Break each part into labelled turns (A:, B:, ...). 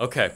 A: Okay.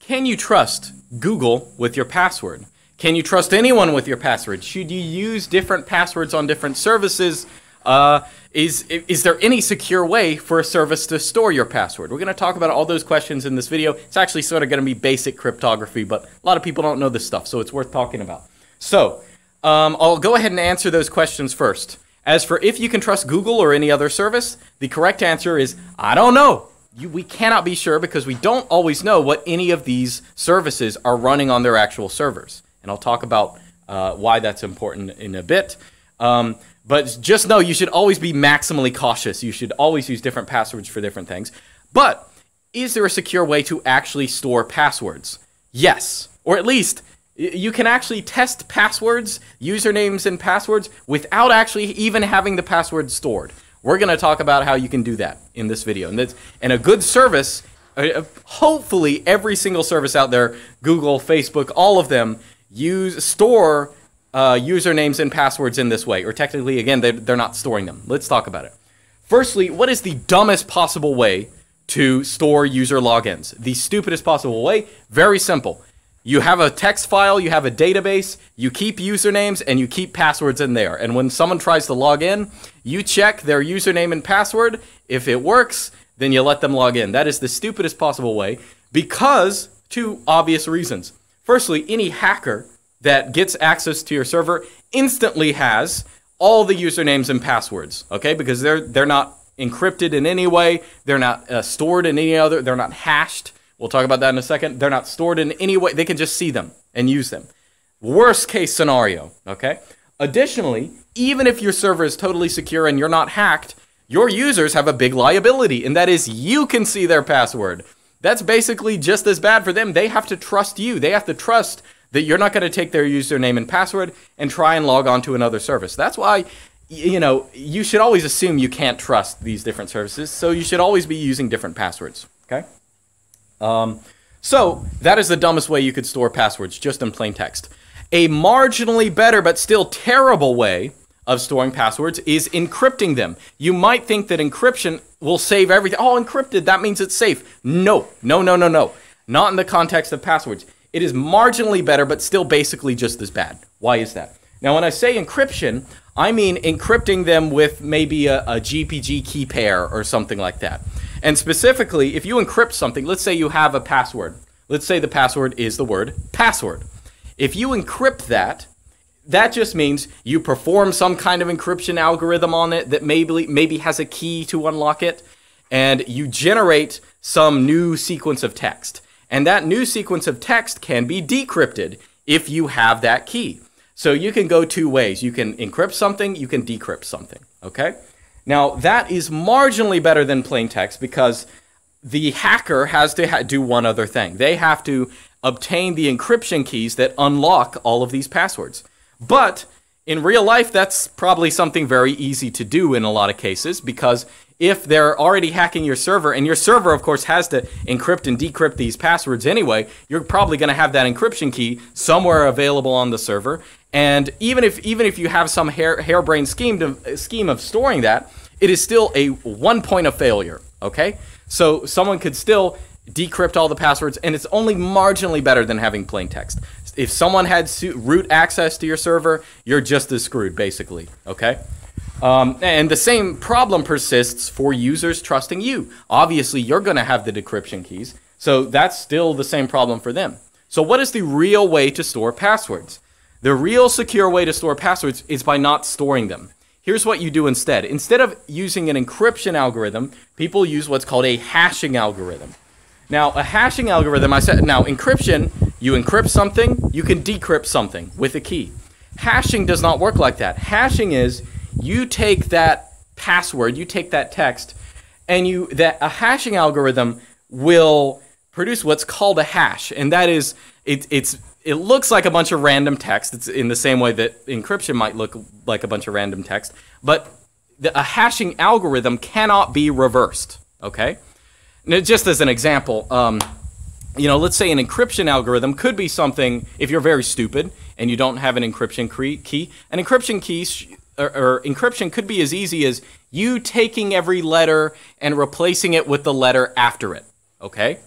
A: Can you trust Google with your password? Can you trust anyone with your password? Should you use different passwords on different services? Uh, is, is there any secure way for a service to store your password? We're going to talk about all those questions in this video. It's actually sort of going to be basic cryptography, but a lot of people don't know this stuff, so it's worth talking about. So um, I'll go ahead and answer those questions first. As for if you can trust Google or any other service, the correct answer is I don't know you, we cannot be sure because we don't always know what any of these services are running on their actual servers. And I'll talk about uh, why that's important in a bit. Um, but just know you should always be maximally cautious. You should always use different passwords for different things. But is there a secure way to actually store passwords? Yes. Or at least you can actually test passwords, usernames, and passwords without actually even having the password stored. We're going to talk about how you can do that in this video. And, that's, and a good service, uh, hopefully every single service out there, Google, Facebook, all of them, use store uh, usernames and passwords in this way. Or technically, again, they, they're not storing them. Let's talk about it. Firstly, what is the dumbest possible way to store user logins? The stupidest possible way? Very simple you have a text file, you have a database, you keep usernames and you keep passwords in there. And when someone tries to log in, you check their username and password. If it works, then you let them log in. That is the stupidest possible way because two obvious reasons. Firstly, any hacker that gets access to your server instantly has all the usernames and passwords, okay? Because they're they're not encrypted in any way, they're not uh, stored in any other, they're not hashed. We'll talk about that in a second. They're not stored in any way. They can just see them and use them. Worst case scenario, okay? Additionally, even if your server is totally secure and you're not hacked, your users have a big liability, and that is you can see their password. That's basically just as bad for them. They have to trust you. They have to trust that you're not going to take their username and password and try and log on to another service. That's why you know, you should always assume you can't trust these different services, so you should always be using different passwords, okay? Um, so that is the dumbest way you could store passwords, just in plain text. A marginally better but still terrible way of storing passwords is encrypting them. You might think that encryption will save everything. Oh, encrypted, that means it's safe. No, no, no, no, no. Not in the context of passwords. It is marginally better, but still basically just as bad. Why is that? Now, when I say encryption, I mean encrypting them with maybe a, a GPG key pair or something like that. And specifically, if you encrypt something, let's say you have a password. Let's say the password is the word password. If you encrypt that, that just means you perform some kind of encryption algorithm on it that maybe maybe has a key to unlock it and you generate some new sequence of text. And that new sequence of text can be decrypted if you have that key. So you can go two ways. You can encrypt something, you can decrypt something, okay? Now, that is marginally better than plain text because the hacker has to ha do one other thing. They have to obtain the encryption keys that unlock all of these passwords. But in real life, that's probably something very easy to do in a lot of cases because if they're already hacking your server, and your server, of course, has to encrypt and decrypt these passwords anyway, you're probably going to have that encryption key somewhere available on the server. And even if even if you have some hair, harebrained scheme to, scheme of storing that, it is still a one point of failure. Okay, so someone could still decrypt all the passwords, and it's only marginally better than having plain text. If someone had root access to your server, you're just as screwed, basically. Okay. Um, and the same problem persists for users trusting you. Obviously, you're going to have the decryption keys, so that's still the same problem for them. So, what is the real way to store passwords? The real secure way to store passwords is by not storing them. Here's what you do instead. Instead of using an encryption algorithm, people use what's called a hashing algorithm. Now, a hashing algorithm, I said, now encryption, you encrypt something, you can decrypt something with a key. Hashing does not work like that. Hashing is you take that password, you take that text, and you that a hashing algorithm will produce what's called a hash, and that is it, it's it looks like a bunch of random text. It's in the same way that encryption might look like a bunch of random text, but the, a hashing algorithm cannot be reversed. Okay, now, just as an example, um, you know, let's say an encryption algorithm could be something. If you're very stupid and you don't have an encryption key, an encryption key or, or encryption could be as easy as you taking every letter and replacing it with the letter after it. Okay.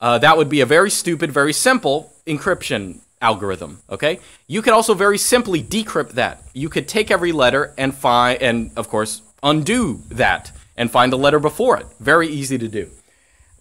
A: Uh, that would be a very stupid, very simple encryption algorithm. Okay, you could also very simply decrypt that. You could take every letter and find, and of course, undo that and find the letter before it. Very easy to do.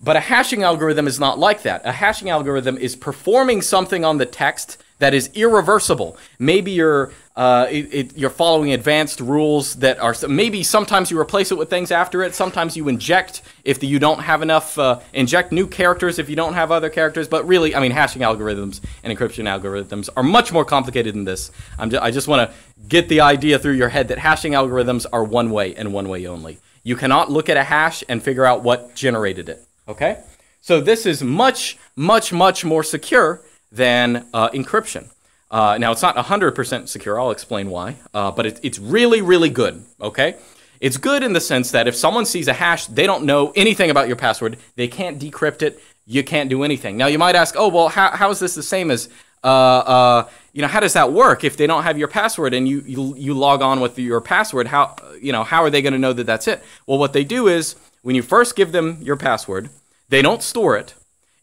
A: But a hashing algorithm is not like that. A hashing algorithm is performing something on the text that is irreversible. Maybe you're uh, it, it, you're following advanced rules that are maybe sometimes you replace it with things after it. Sometimes you inject if the, you don't have enough, uh, inject new characters if you don't have other characters. But really, I mean, hashing algorithms and encryption algorithms are much more complicated than this. Ju I just want to get the idea through your head that hashing algorithms are one way and one way only. You cannot look at a hash and figure out what generated it. Okay? So this is much, much, much more secure than uh, encryption. Uh, now, it's not 100% secure. I'll explain why. Uh, but it, it's really, really good. Okay? It's good in the sense that if someone sees a hash, they don't know anything about your password. They can't decrypt it. You can't do anything. Now, you might ask, oh, well, how, how is this the same as, uh, uh you know, how does that work if they don't have your password and you, you, you log on with your password? How, you know, how are they going to know that that's it? Well, what they do is when you first give them your password, they don't store it.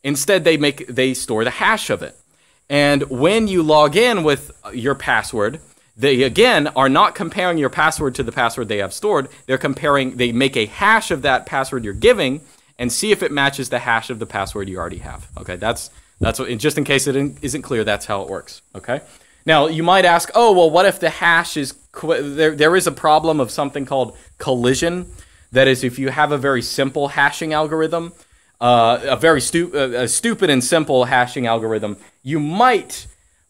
A: Instead, they make they store the hash of it. And when you log in with your password, they again are not comparing your password to the password they have stored. They're comparing, they make a hash of that password you're giving and see if it matches the hash of the password you already have. Okay, that's that's what, just in case it isn't clear, that's how it works. Okay. Now you might ask, oh well, what if the hash is there? There is a problem of something called collision. That is, if you have a very simple hashing algorithm, uh, a very stu- uh, a stupid and simple hashing algorithm, you might,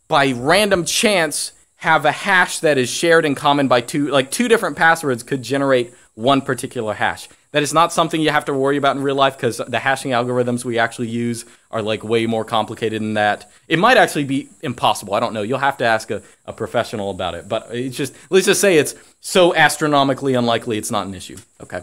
A: by random chance, have a hash that is shared in common by two, like two different passwords could generate one particular hash. That is not something you have to worry about in real life because the hashing algorithms we actually use are like way more complicated than that. It might actually be impossible. I don't know. You'll have to ask a, a professional about it. But it's just, let's just say it's so astronomically unlikely it's not an issue. Okay.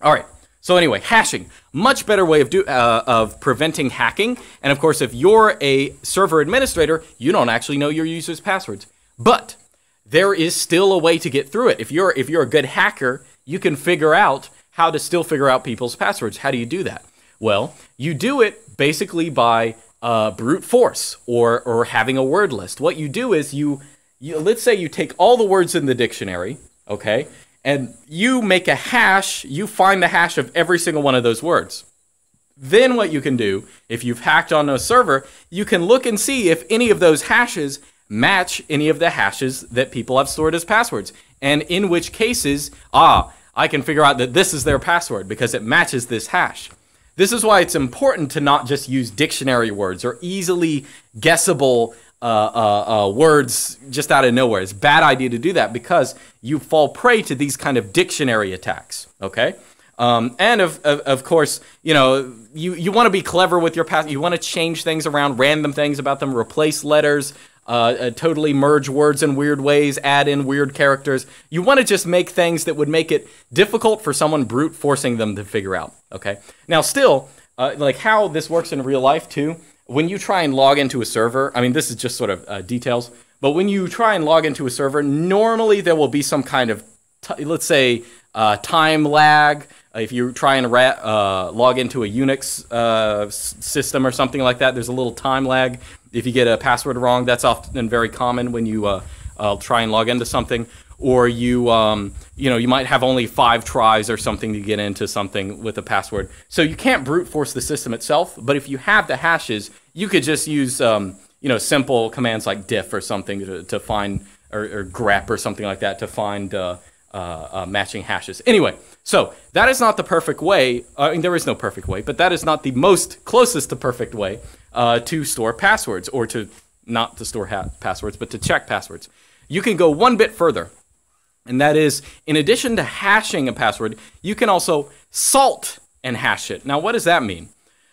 A: All right. So anyway, hashing, much better way of, do, uh, of preventing hacking. And of course, if you're a server administrator, you don't actually know your users' passwords. But there is still a way to get through it. If you're, if you're a good hacker, you can figure out how to still figure out people's passwords. How do you do that? Well, you do it basically by uh, brute force or, or having a word list. What you do is you, you, let's say you take all the words in the dictionary, okay, and you make a hash, you find the hash of every single one of those words. Then what you can do, if you've hacked on a server, you can look and see if any of those hashes match any of the hashes that people have stored as passwords. And in which cases, ah, I can figure out that this is their password because it matches this hash. This is why it's important to not just use dictionary words or easily guessable uh, uh, uh, words just out of nowhere. It's a bad idea to do that because you fall prey to these kind of dictionary attacks. Okay. Um, and of, of, of, course, you know, you, you want to be clever with your path. You want to change things around, random things about them, replace letters, uh, uh, totally merge words in weird ways, add in weird characters. You want to just make things that would make it difficult for someone brute forcing them to figure out. Okay. Now, still, uh, like how this works in real life too when you try and log into a server, I mean, this is just sort of uh, details, but when you try and log into a server, normally there will be some kind of, let's say, uh, time lag. Uh, if you try and uh, log into a Unix uh, system or something like that, there's a little time lag. If you get a password wrong, that's often very common when you uh, try and log into something or you um, you know you might have only five tries or something to get into something with a password. So you can't brute force the system itself, but if you have the hashes, you could just use um, you know simple commands like diff or something to, to find or, or, grep or something like that to find. Uh, uh, uh, matching hashes. Anyway, so that is not the perfect way. Uh, I mean, there is no perfect way, but that is not the most closest to perfect way uh, to store passwords or to not to store passwords, but to check passwords. You can go one bit further and that is, in addition to hashing a password, you can also salt and hash it. Now, what does that mean?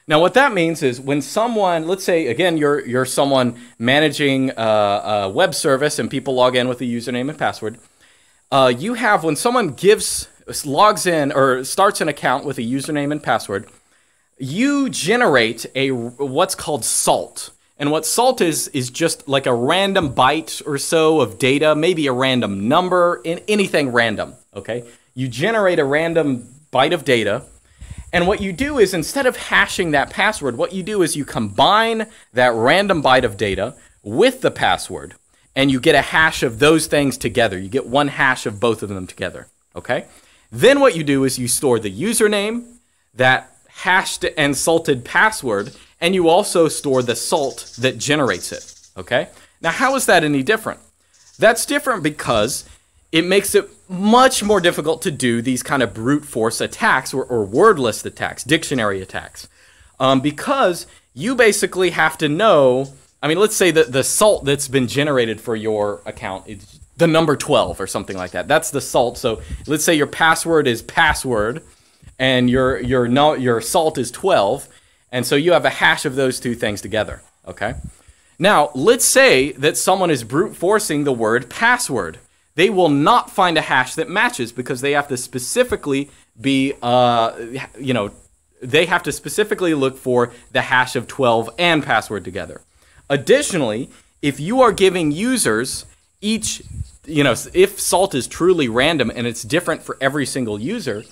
A: Now, what that means is when someone, let's say, again, you're, you're someone managing a, a web service and people log in with a username and password, uh, you have, when someone gives, logs in or starts an account with a username and password, you generate a what's called salt. And what salt is, is just like a random byte or so of data, maybe a random number, in anything random, okay? You generate a random byte of data. And what you do is instead of hashing that password, what you do is you combine that random byte of data with the password and you get a hash of those things together. You get one hash of both of them together, okay? Then what you do is you store the username, that hashed and salted password, and you also store the salt that generates it. Okay? Now, how is that any different? That's different because it makes it much more difficult to do these kind of brute force attacks or, or wordless attacks, dictionary attacks, um, because you basically have to know. I mean, let's say that the salt that's been generated for your account is the number 12 or something like that. That's the salt. So let's say your password is password and your, your, no, your salt is 12 and so you have a hash of those two things together, okay? Now, let's say that someone is brute forcing the word password. They will not find a hash that matches because they have to specifically be, uh, you know, they have to specifically look for the hash of 12 and password together. Additionally, if you are giving users each, you know, if salt is truly random and it's different for every single user,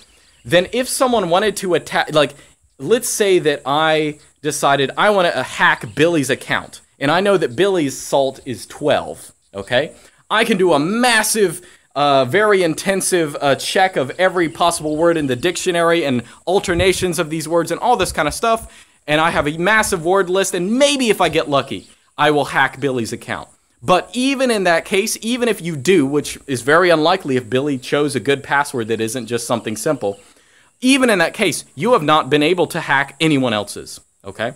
A: then if someone wanted to attack, like let's say that I decided I want to hack Billy's account, and I know that Billy's salt is 12, okay? I can do a massive, uh, very intensive uh, check of every possible word in the dictionary and alternations of these words and all this kind of stuff, and I have a massive word list, and maybe if I get lucky, I will hack Billy's account. But even in that case, even if you do, which is very unlikely if Billy chose a good password that isn't just something simple, even in that case, you have not been able to hack anyone else's, okay?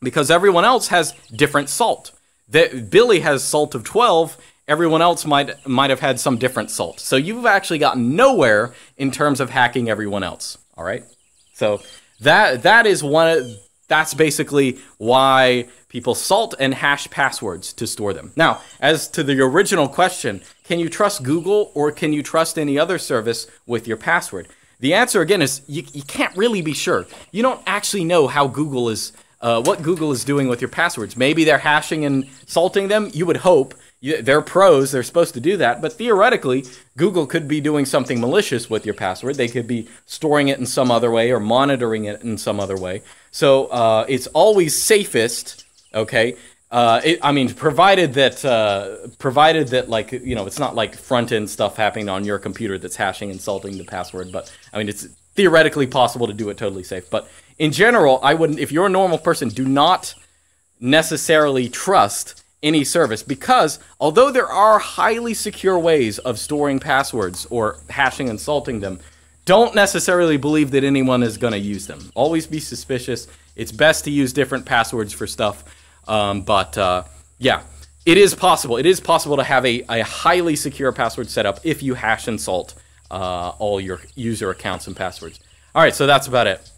A: Because everyone else has different salt. That Billy has salt of 12, everyone else might might have had some different salt. So you've actually gotten nowhere in terms of hacking everyone else, all right? So that that is one that's basically why people salt and hash passwords to store them. Now, as to the original question, can you trust Google or can you trust any other service with your password? The answer again is you, you can't really be sure. You don't actually know how Google is uh, what Google is doing with your passwords. Maybe they're hashing and salting them. You would hope you, they're pros; they're supposed to do that. But theoretically, Google could be doing something malicious with your password. They could be storing it in some other way or monitoring it in some other way. So uh, it's always safest, okay, uh, it, I mean, provided that uh, provided that like you know, it's not like front end stuff happening on your computer that's hashing and salting the password. But I mean, it's theoretically possible to do it totally safe. But in general, I wouldn't. If you're a normal person, do not necessarily trust any service because although there are highly secure ways of storing passwords or hashing and salting them, don't necessarily believe that anyone is going to use them. Always be suspicious. It's best to use different passwords for stuff um, but uh, yeah, it is possible. It is possible to have a, a highly secure password setup if you hash and salt uh, all your user accounts and passwords. All right, so that's about it.